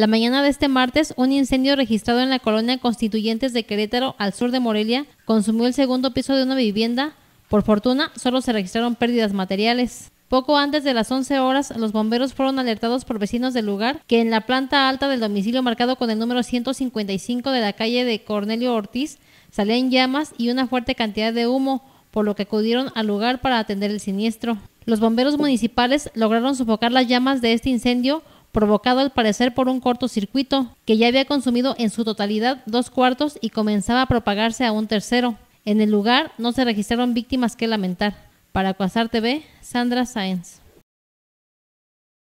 La mañana de este martes, un incendio registrado en la colonia Constituyentes de Querétaro, al sur de Morelia, consumió el segundo piso de una vivienda. Por fortuna, solo se registraron pérdidas materiales. Poco antes de las 11 horas, los bomberos fueron alertados por vecinos del lugar que en la planta alta del domicilio marcado con el número 155 de la calle de Cornelio Ortiz salían llamas y una fuerte cantidad de humo, por lo que acudieron al lugar para atender el siniestro. Los bomberos municipales lograron sofocar las llamas de este incendio provocado al parecer por un cortocircuito que ya había consumido en su totalidad dos cuartos y comenzaba a propagarse a un tercero. En el lugar no se registraron víctimas que lamentar. Para Cuasar TV, Sandra Sáenz.